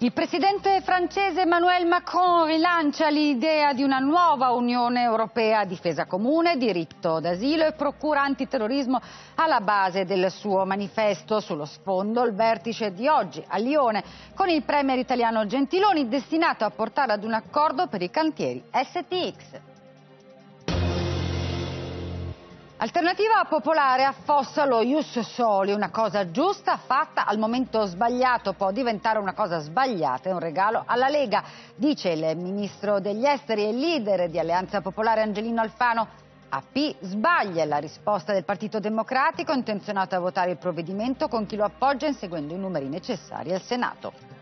Il presidente francese Emmanuel Macron rilancia l'idea di una nuova Unione Europea, difesa comune, diritto d'asilo e procura antiterrorismo alla base del suo manifesto. Sullo sfondo il vertice di oggi a Lione con il premier italiano Gentiloni destinato a portare ad un accordo per i cantieri STX. Alternativa Popolare affossa lo Ius Soli, una cosa giusta fatta al momento sbagliato, può diventare una cosa sbagliata, è un regalo alla Lega, dice il ministro degli esteri e leader di Alleanza Popolare Angelino Alfano. AP sbaglia la risposta del Partito Democratico intenzionato a votare il provvedimento con chi lo appoggia inseguendo i numeri necessari al Senato.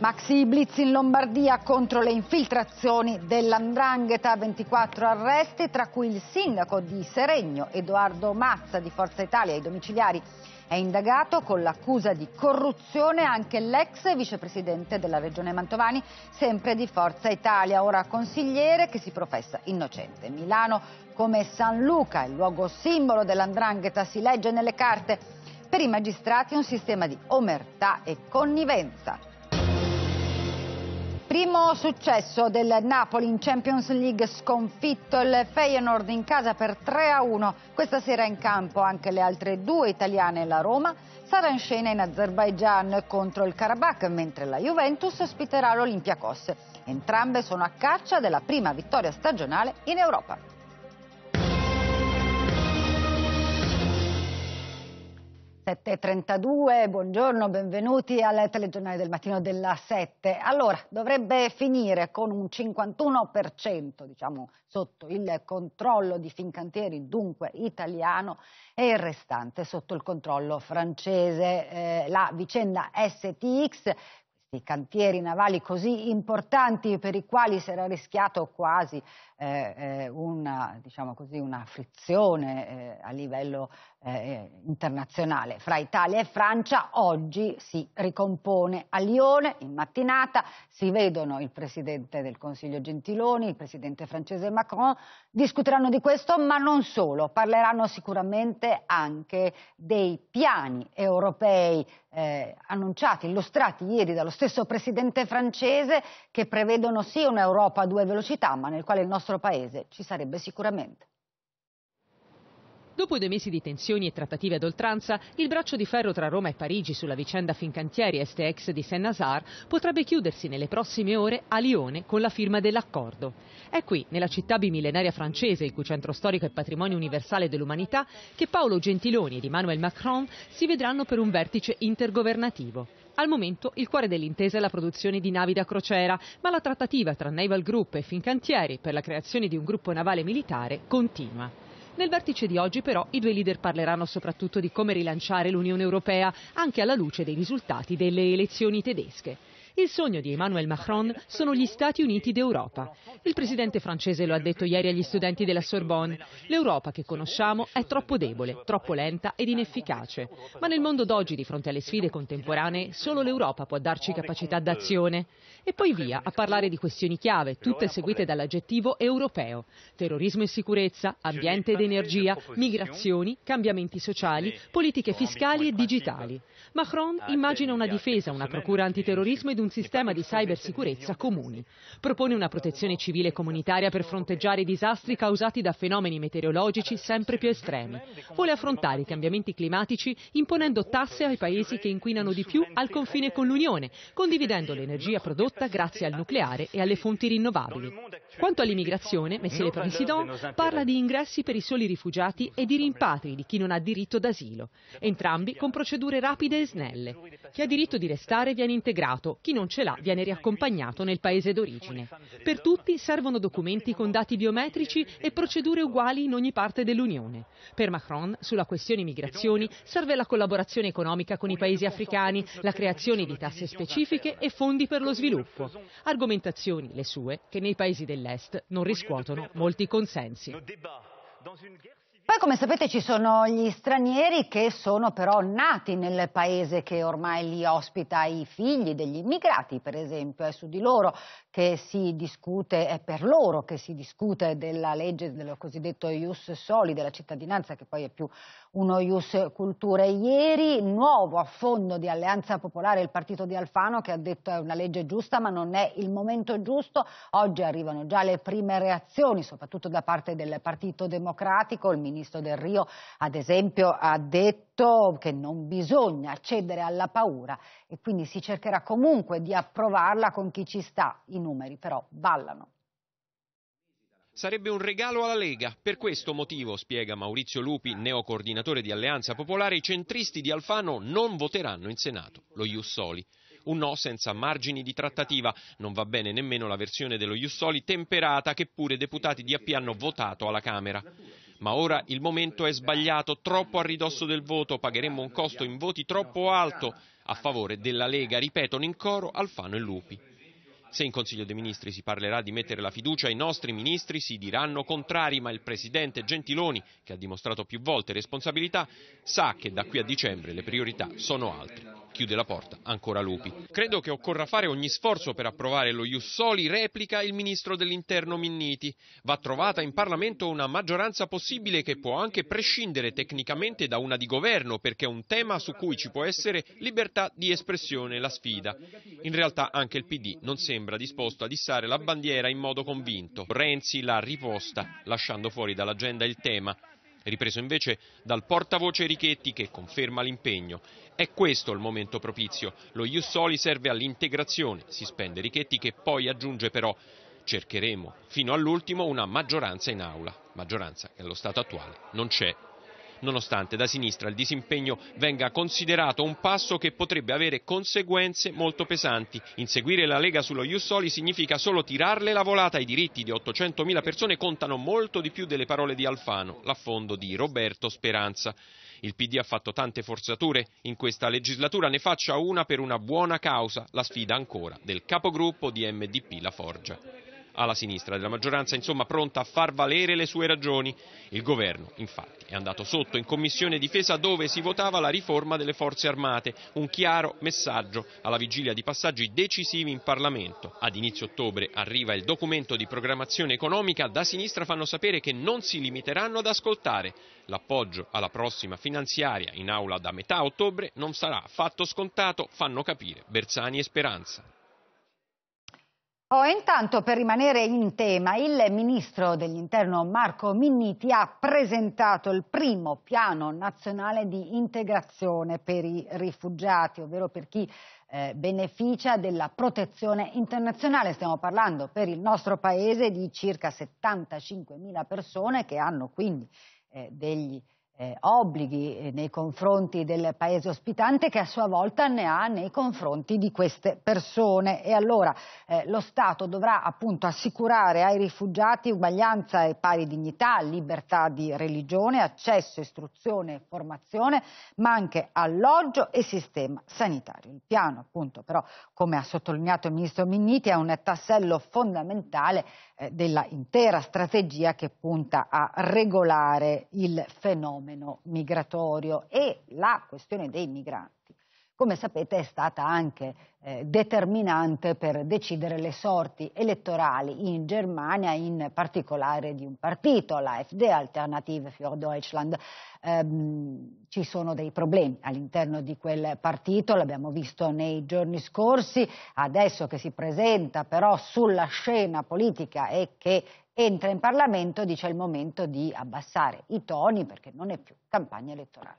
Maxi Blitz in Lombardia contro le infiltrazioni dell'Andrangheta, 24 arresti, tra cui il sindaco di Seregno, Edoardo Mazza di Forza Italia, ai domiciliari. È indagato con l'accusa di corruzione anche l'ex vicepresidente della regione Mantovani, sempre di Forza Italia, ora consigliere che si professa innocente. Milano come San Luca, il luogo simbolo dell'Andrangheta, si legge nelle carte. Per i magistrati un sistema di omertà e connivenza Primo successo del Napoli in Champions League sconfitto il Feyenoord in casa per 3-1. Questa sera in campo anche le altre due italiane e la Roma sarà in scena in Azerbaijan contro il Karabakh, mentre la Juventus ospiterà l'Olympiakos. Entrambe sono a caccia della prima vittoria stagionale in Europa. 7.32, buongiorno, benvenuti al telegiornale del mattino della 7. Allora, dovrebbe finire con un 51% diciamo, sotto il controllo di Fincantieri, dunque italiano, e il restante sotto il controllo francese. Eh, la vicenda STX i cantieri navali così importanti per i quali si era rischiato quasi una, diciamo così, una, frizione eh, a livello eh, eh, internazionale fra Italia e Francia, oggi si ricompone a Lione in mattinata, si vedono il Presidente del Consiglio Gentiloni, il Presidente francese Macron, discuteranno di questo ma non solo, parleranno sicuramente anche dei piani europei eh, annunciati, illustrati ieri dallo stesso Presidente francese che prevedono sì un'Europa a due velocità ma nel quale il nostro nostro paese ci sarebbe sicuramente. Dopo due mesi di tensioni e trattative ad oltranza, il braccio di ferro tra Roma e Parigi sulla vicenda Fincantieri STX di Saint-Nazaire potrebbe chiudersi nelle prossime ore a Lione con la firma dell'accordo. È qui, nella città bimillenaria francese, il cui centro storico è patrimonio universale dell'umanità, che Paolo Gentiloni ed Emmanuel Macron si vedranno per un vertice intergovernativo. Al momento il cuore dell'intesa è la produzione di navi da crociera, ma la trattativa tra Naval Group e Fincantieri per la creazione di un gruppo navale militare continua. Nel vertice di oggi però i due leader parleranno soprattutto di come rilanciare l'Unione Europea, anche alla luce dei risultati delle elezioni tedesche. Il sogno di Emmanuel Macron sono gli Stati Uniti d'Europa. Il presidente francese lo ha detto ieri agli studenti della Sorbonne. L'Europa che conosciamo è troppo debole, troppo lenta ed inefficace. Ma nel mondo d'oggi, di fronte alle sfide contemporanee, solo l'Europa può darci capacità d'azione. E poi via a parlare di questioni chiave, tutte seguite dall'aggettivo europeo. Terrorismo e sicurezza, ambiente ed energia, migrazioni, cambiamenti sociali, politiche fiscali e digitali. Macron immagina una difesa, una procura antiterrorismo ed un un sistema di cybersicurezza comuni. Propone una protezione civile comunitaria per fronteggiare i disastri causati da fenomeni meteorologici sempre più estremi. Vuole affrontare i cambiamenti climatici imponendo tasse ai paesi che inquinano di più al confine con l'Unione, condividendo l'energia prodotta grazie al nucleare e alle fonti rinnovabili. Quanto all'immigrazione, Monsieur le Président parla di ingressi per i soli rifugiati e di rimpatri di chi non ha diritto d'asilo, entrambi con procedure rapide e snelle. Chi ha diritto di restare viene integrato, chi non non ce l'ha viene riaccompagnato nel paese d'origine. Per tutti servono documenti con dati biometrici e procedure uguali in ogni parte dell'Unione. Per Macron, sulla questione migrazioni, serve la collaborazione economica con i paesi africani, la creazione di tasse specifiche e fondi per lo sviluppo. Argomentazioni, le sue, che nei paesi dell'Est non riscuotono molti consensi. Poi come sapete ci sono gli stranieri che sono però nati nel paese che ormai li ospita, i figli degli immigrati per esempio, è su di loro che si discute, è per loro che si discute della legge del cosiddetto Ius Soli, della cittadinanza, che poi è più uno Ius Culture. Ieri nuovo affondo di Alleanza Popolare il partito di Alfano che ha detto che è una legge giusta ma non è il momento giusto. Oggi arrivano già le prime reazioni, soprattutto da parte del Partito Democratico. Il ministro Del Rio, ad esempio, ha detto detto che non bisogna cedere alla paura e quindi si cercherà comunque di approvarla con chi ci sta, i numeri però ballano. Sarebbe un regalo alla Lega. Per questo motivo, spiega Maurizio Lupi, neocoordinatore di Alleanza Popolare, i centristi di Alfano non voteranno in Senato, lo Jussoli. Un no senza margini di trattativa. Non va bene nemmeno la versione dello Jussoli temperata che pure deputati di AP hanno votato alla Camera. Ma ora il momento è sbagliato, troppo a ridosso del voto, pagheremmo un costo in voti troppo alto a favore della Lega, ripetono in coro Alfano e Lupi. Se in Consiglio dei Ministri si parlerà di mettere la fiducia, ai nostri ministri si diranno contrari, ma il Presidente Gentiloni, che ha dimostrato più volte responsabilità, sa che da qui a dicembre le priorità sono altre chiude la porta ancora Lupi. Credo che occorra fare ogni sforzo per approvare lo Jussoli, replica il ministro dell'interno Minniti. Va trovata in Parlamento una maggioranza possibile che può anche prescindere tecnicamente da una di governo perché è un tema su cui ci può essere libertà di espressione, la sfida. In realtà anche il PD non sembra disposto a dissare la bandiera in modo convinto. Renzi l'ha riposta, lasciando fuori dall'agenda il tema ripreso invece dal portavoce Richetti che conferma l'impegno. È questo il momento propizio, lo Iussoli serve all'integrazione, si spende Richetti che poi aggiunge però cercheremo fino all'ultimo una maggioranza in aula, maggioranza che allo stato attuale non c'è nonostante da sinistra il disimpegno venga considerato un passo che potrebbe avere conseguenze molto pesanti. Inseguire la Lega sullo Jussoli significa solo tirarle la volata. I diritti di 800.000 persone contano molto di più delle parole di Alfano, l'affondo di Roberto Speranza. Il PD ha fatto tante forzature, in questa legislatura ne faccia una per una buona causa, la sfida ancora del capogruppo di MDP La Forgia alla sinistra della maggioranza, insomma pronta a far valere le sue ragioni. Il governo, infatti, è andato sotto in commissione difesa dove si votava la riforma delle forze armate, un chiaro messaggio alla vigilia di passaggi decisivi in Parlamento. Ad inizio ottobre arriva il documento di programmazione economica, da sinistra fanno sapere che non si limiteranno ad ascoltare. L'appoggio alla prossima finanziaria in aula da metà ottobre non sarà affatto scontato, fanno capire Bersani e Speranza. Oh, intanto, per rimanere in tema, il ministro dell'interno Marco Minniti ha presentato il primo piano nazionale di integrazione per i rifugiati, ovvero per chi eh, beneficia della protezione internazionale. Stiamo parlando per il nostro paese di circa 75.000 persone che hanno quindi eh, degli eh, obblighi eh, nei confronti del paese ospitante che a sua volta ne ha nei confronti di queste persone e allora eh, lo Stato dovrà appunto assicurare ai rifugiati uguaglianza e pari dignità, libertà di religione, accesso, istruzione e formazione, ma anche alloggio e sistema sanitario. Il piano appunto però, come ha sottolineato il ministro Minniti, è un tassello fondamentale eh, della intera strategia che punta a regolare il fenomeno fenomeno migratorio e la questione dei migranti come sapete è stata anche eh, determinante per decidere le sorti elettorali in Germania, in particolare di un partito, l'AfD, Alternative für Deutschland. Ehm, ci sono dei problemi all'interno di quel partito, l'abbiamo visto nei giorni scorsi, adesso che si presenta però sulla scena politica e che entra in Parlamento dice il momento di abbassare i toni perché non è più campagna elettorale.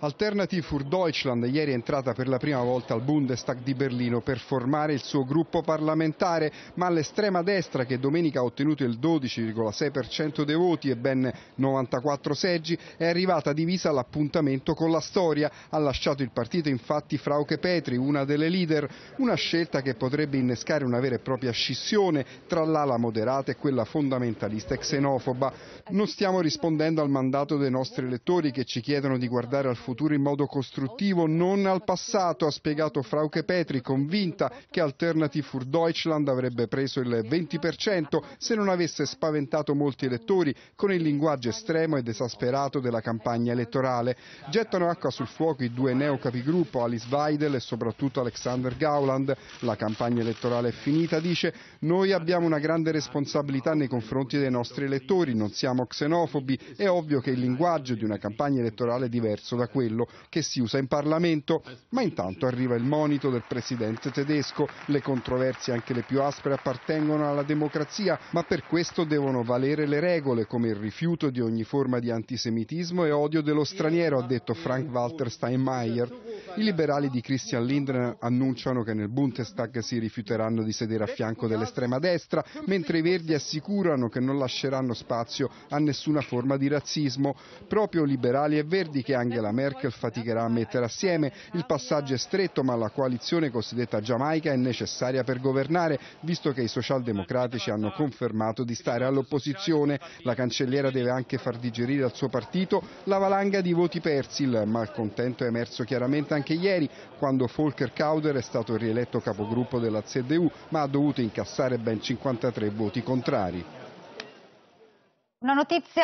Alternative für Deutschland ieri è entrata per la prima volta al Bundestag di Berlino per formare il suo gruppo parlamentare, ma l'estrema destra che domenica ha ottenuto il 12,6% dei voti e ben 94 seggi è arrivata divisa all'appuntamento con la storia. Ha lasciato il partito infatti Frauke Petri, una delle leader, una scelta che potrebbe innescare una vera e propria scissione tra l'ala moderata e quella fondamentalista e xenofoba. Non stiamo rispondendo al mandato dei nostri elettori che ci chiedono di guardare al futuro futuro in modo costruttivo, non al passato, ha spiegato Frauke Petri, convinta che Alternative für Deutschland avrebbe preso il 20% se non avesse spaventato molti elettori con il linguaggio estremo ed esasperato della campagna elettorale. Gettano acqua sul fuoco i due neocapigruppo Alice Weidel e soprattutto Alexander Gauland. La campagna elettorale è finita, dice, noi abbiamo una grande responsabilità nei confronti dei nostri elettori, non siamo xenofobi, è ovvio che il linguaggio di una campagna elettorale è diverso da quello quello che si usa in Parlamento, ma intanto arriva il monito del presidente tedesco, le controversie anche le più aspre appartengono alla democrazia, ma per questo devono valere le regole, come il rifiuto di ogni forma di antisemitismo e odio dello straniero, ha detto Frank-Walter Steinmeier. I liberali di Christian Lindner annunciano che nel Bundestag si rifiuteranno di sedere a fianco dell'estrema destra, mentre i Verdi assicurano che non lasceranno spazio a nessuna forma di razzismo. Proprio liberali e Verdi che Angela Merkel faticherà a mettere assieme. Il passaggio è stretto, ma la coalizione cosiddetta Giamaica è necessaria per governare, visto che i socialdemocratici hanno confermato di stare all'opposizione. La cancelliera deve anche far digerire al suo partito la valanga di voti persi. Il malcontento è emerso chiaramente anche anche ieri quando Volker Kauder è stato rieletto capogruppo della CDU ma ha dovuto incassare ben 53 voti contrari. Una notizia,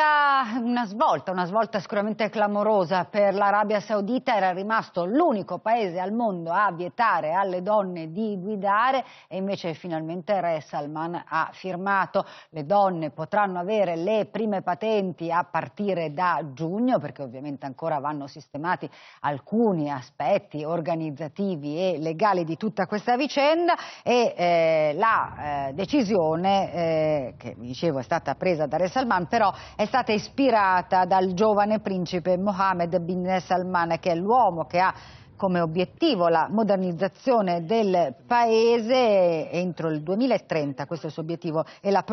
una svolta, una svolta sicuramente clamorosa per l'Arabia Saudita, era rimasto l'unico paese al mondo a vietare alle donne di guidare e invece finalmente Re Salman ha firmato. Le donne potranno avere le prime patenti a partire da giugno perché ovviamente ancora vanno sistemati alcuni aspetti organizzativi e legali di tutta questa vicenda e eh, la eh, decisione eh, che vi dicevo è stata presa da Re Salman però è stata ispirata dal giovane principe Mohammed bin Salman che è l'uomo che ha come obiettivo la modernizzazione del paese entro il 2030, questo è il suo obiettivo, e la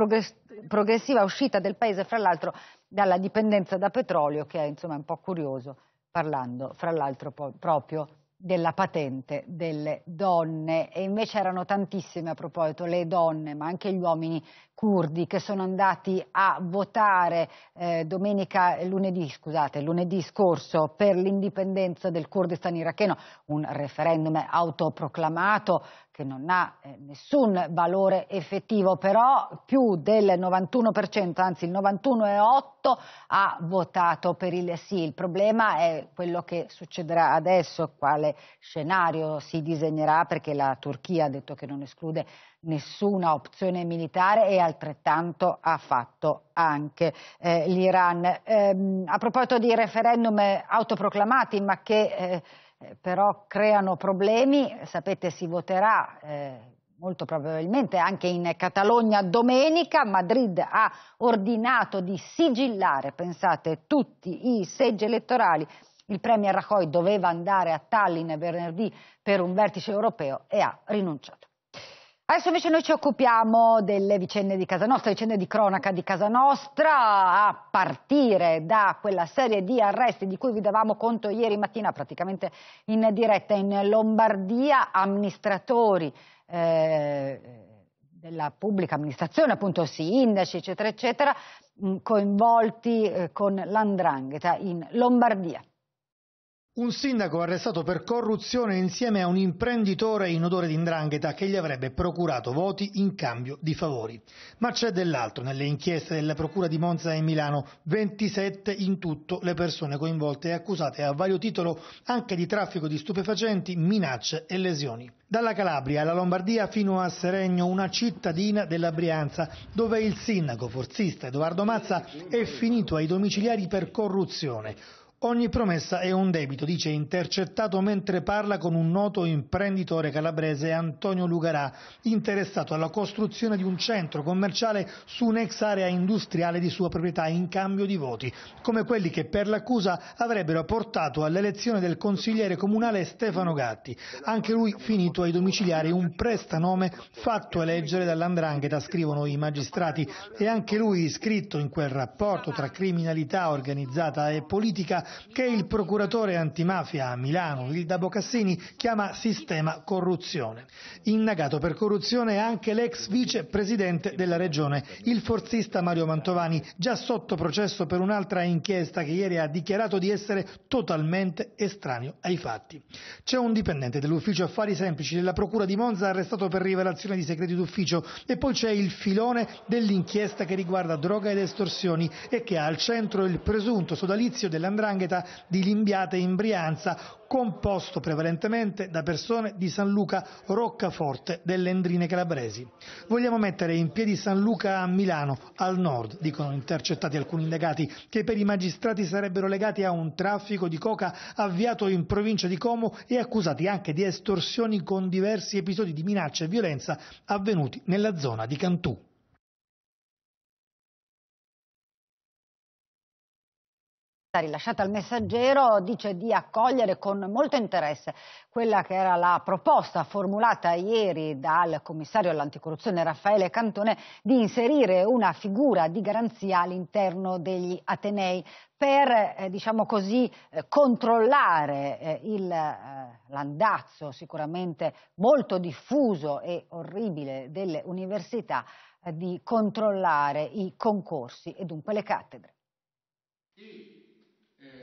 progressiva uscita del paese fra l'altro dalla dipendenza da petrolio che è insomma un po' curioso parlando fra l'altro proprio della patente delle donne e invece erano tantissime a proposito le donne ma anche gli uomini curdi che sono andati a votare eh, domenica, lunedì, scusate, lunedì scorso per l'indipendenza del Kurdistan iracheno, un referendum autoproclamato che non ha eh, nessun valore effettivo, però più del 91%, anzi il 91,8% ha votato per il sì. Il problema è quello che succederà adesso, quale scenario si disegnerà, perché la Turchia ha detto che non esclude nessuna opzione militare e altrettanto ha fatto anche eh, l'Iran. Eh, a proposito di referendum autoproclamati, ma che eh, eh, però creano problemi, sapete si voterà eh, molto probabilmente anche in Catalogna domenica, Madrid ha ordinato di sigillare, pensate, tutti i seggi elettorali il Premier Rajoy doveva andare a Tallinn venerdì per un vertice europeo e ha rinunciato. Adesso invece noi ci occupiamo delle vicende di casa nostra, vicende di cronaca di casa nostra, a partire da quella serie di arresti di cui vi davamo conto ieri mattina, praticamente in diretta in Lombardia, amministratori eh, della pubblica amministrazione, appunto sindaci, eccetera, eccetera, coinvolti eh, con l'andrangheta in Lombardia. Un sindaco arrestato per corruzione insieme a un imprenditore in odore di indrangheta che gli avrebbe procurato voti in cambio di favori. Ma c'è dell'altro nelle inchieste della Procura di Monza e Milano, 27 in tutto le persone coinvolte e accusate a vario titolo anche di traffico di stupefacenti, minacce e lesioni. Dalla Calabria alla Lombardia fino a Seregno, una cittadina della Brianza, dove il sindaco forzista Edoardo Mazza è finito ai domiciliari per corruzione Ogni promessa è un debito, dice intercettato mentre parla con un noto imprenditore calabrese Antonio Lugarà, interessato alla costruzione di un centro commerciale su un'ex area industriale di sua proprietà in cambio di voti, come quelli che per l'accusa avrebbero portato all'elezione del consigliere comunale Stefano Gatti, anche lui finito ai domiciliari un prestanome fatto eleggere dall'andrangheta, scrivono i magistrati, e anche lui iscritto in quel rapporto tra criminalità organizzata e politica che il procuratore antimafia a Milano, Vilda Bocassini, chiama sistema corruzione. Indagato per corruzione è anche l'ex vicepresidente della regione, il forzista Mario Mantovani, già sotto processo per un'altra inchiesta che ieri ha dichiarato di essere totalmente estraneo ai fatti. C'è un dipendente dell'ufficio affari semplici della procura di Monza arrestato per rivelazione di segreti d'ufficio e poi c'è il filone dell'inchiesta che riguarda droga ed estorsioni e che ha al centro il presunto sodalizio dell'andrangheta dell'andrangheta di Limbiate in Brianza, composto prevalentemente da persone di San Luca Roccaforte delle Endrine Calabresi. Vogliamo mettere in piedi San Luca a Milano, al nord, dicono intercettati alcuni indagati, che per i magistrati sarebbero legati a un traffico di coca avviato in provincia di Como e accusati anche di estorsioni con diversi episodi di minaccia e violenza avvenuti nella zona di Cantù. rilasciata al messaggero dice di accogliere con molto interesse quella che era la proposta formulata ieri dal commissario all'anticorruzione Raffaele Cantone di inserire una figura di garanzia all'interno degli Atenei per eh, diciamo così, eh, controllare eh, il, eh, l'andazzo sicuramente molto diffuso e orribile delle università eh, di controllare i concorsi e dunque le cattedre.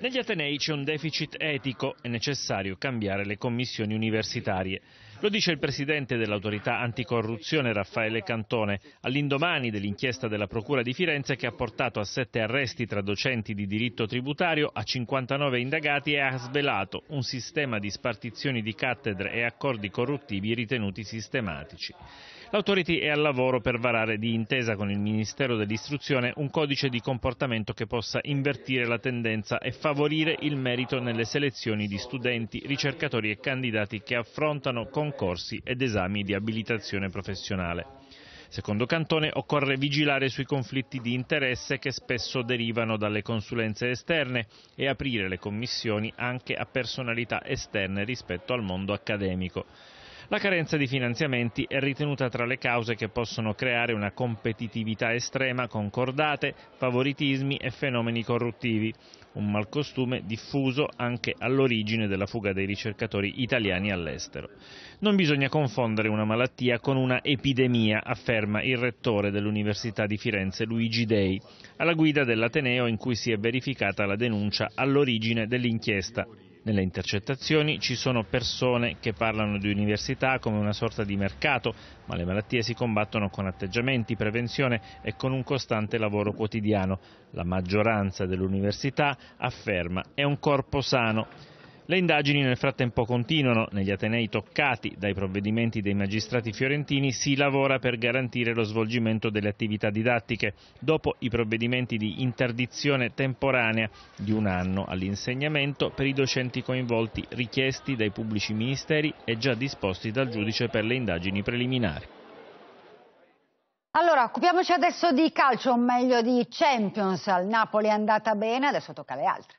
Negli Atenei c'è un deficit etico, è necessario cambiare le commissioni universitarie. Lo dice il presidente dell'autorità anticorruzione Raffaele Cantone all'indomani dell'inchiesta della Procura di Firenze che ha portato a sette arresti tra docenti di diritto tributario, a 59 indagati e ha svelato un sistema di spartizioni di cattedre e accordi corruttivi ritenuti sistematici. L'autority è al lavoro per varare di intesa con il Ministero dell'Istruzione un codice di comportamento che possa invertire la tendenza e favorire il merito nelle selezioni di studenti, ricercatori e candidati che affrontano con concorsi ed esami di abilitazione professionale. Secondo Cantone occorre vigilare sui conflitti di interesse che spesso derivano dalle consulenze esterne e aprire le commissioni anche a personalità esterne rispetto al mondo accademico. La carenza di finanziamenti è ritenuta tra le cause che possono creare una competitività estrema con cordate, favoritismi e fenomeni corruttivi, un malcostume diffuso anche all'origine della fuga dei ricercatori italiani all'estero. Non bisogna confondere una malattia con una epidemia, afferma il rettore dell'Università di Firenze Luigi Dei, alla guida dell'Ateneo in cui si è verificata la denuncia all'origine dell'inchiesta nelle intercettazioni ci sono persone che parlano di università come una sorta di mercato, ma le malattie si combattono con atteggiamenti, prevenzione e con un costante lavoro quotidiano. La maggioranza dell'università afferma è un corpo sano. Le indagini nel frattempo continuano. Negli Atenei toccati dai provvedimenti dei magistrati fiorentini si lavora per garantire lo svolgimento delle attività didattiche dopo i provvedimenti di interdizione temporanea di un anno all'insegnamento per i docenti coinvolti richiesti dai pubblici ministeri e già disposti dal giudice per le indagini preliminari. Allora, occupiamoci adesso di calcio, o meglio di Champions. Al Napoli è andata bene, adesso tocca alle altre.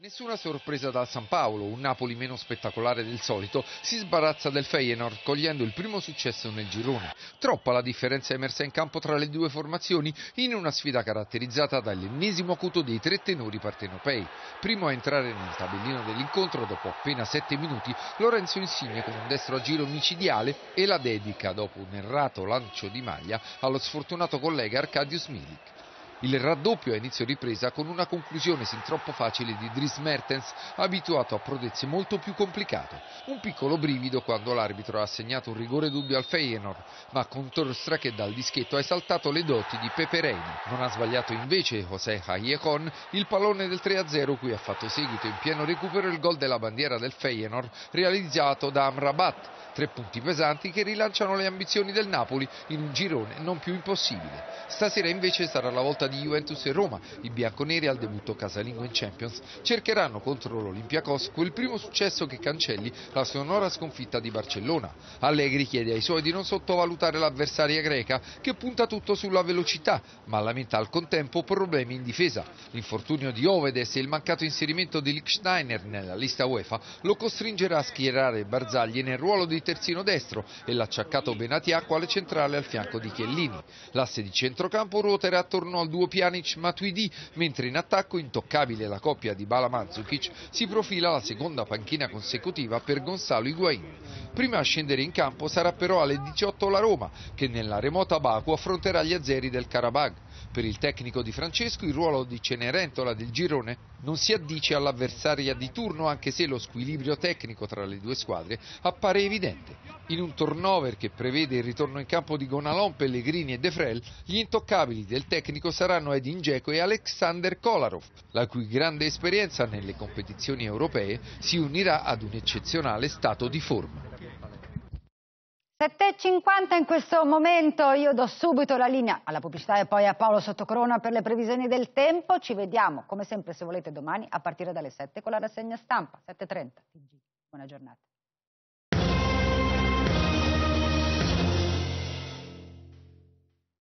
Nessuna sorpresa dal San Paolo, un Napoli meno spettacolare del solito, si sbarazza del Feyenoord cogliendo il primo successo nel girone. Troppa la differenza emersa in campo tra le due formazioni in una sfida caratterizzata dall'ennesimo acuto dei tre tenori partenopei. Primo a entrare nel tabellino dell'incontro dopo appena sette minuti, Lorenzo Insigne con un destro a giro micidiale e la dedica dopo un errato lancio di maglia allo sfortunato collega Arcadius Milik. Il raddoppio a inizio ripresa con una conclusione sin troppo facile di Dries Mertens, abituato a prodezze molto più complicate. Un piccolo brivido quando l'arbitro ha assegnato un rigore dubbio al Feyenoord, ma con Torstra che dal dischetto ha esaltato le doti di Pepe Reina. Non ha sbagliato invece José Hayekon il pallone del 3-0 cui ha fatto seguito in pieno recupero il gol della bandiera del Feyenoord realizzato da Amrabat. Tre punti pesanti che rilanciano le ambizioni del Napoli in un girone non più impossibile. Stasera invece sarà la volta di Juventus e Roma. I bianconeri al debutto casalingo in Champions cercheranno contro l'Olympiacos quel primo successo che cancelli la sonora sconfitta di Barcellona. Allegri chiede ai suoi di non sottovalutare l'avversaria greca che punta tutto sulla velocità, ma lamenta al contempo problemi in difesa. L'infortunio di Ovedes e il mancato inserimento di Lichsteiner nella lista UEFA lo costringerà a schierare Barzagli nel ruolo di terzino destro e l'acciaccato Benatia quale centrale al fianco di Chiellini. L'asse di centrocampo ruoterà attorno al duo duo Pjanic-Matuidi, mentre in attacco intoccabile la coppia di Bala-Mandzukic si profila la seconda panchina consecutiva per Gonzalo Higuain. Prima a scendere in campo sarà però alle 18 la Roma, che nella remota Baku affronterà gli azeri del Karabakh. Per il tecnico di Francesco il ruolo di Cenerentola del girone non si addice all'avversaria di turno anche se lo squilibrio tecnico tra le due squadre appare evidente. In un turnover che prevede il ritorno in campo di Gonalon, Pellegrini e De Frel, gli intoccabili del tecnico saranno Edin Dzeko e Alexander Kolarov, la cui grande esperienza nelle competizioni europee si unirà ad un eccezionale stato di forma. 7.50 in questo momento, io do subito la linea alla pubblicità e poi a Paolo Sottocorona per le previsioni del tempo. Ci vediamo, come sempre, se volete domani a partire dalle 7 con la rassegna stampa. 7.30. Buona giornata.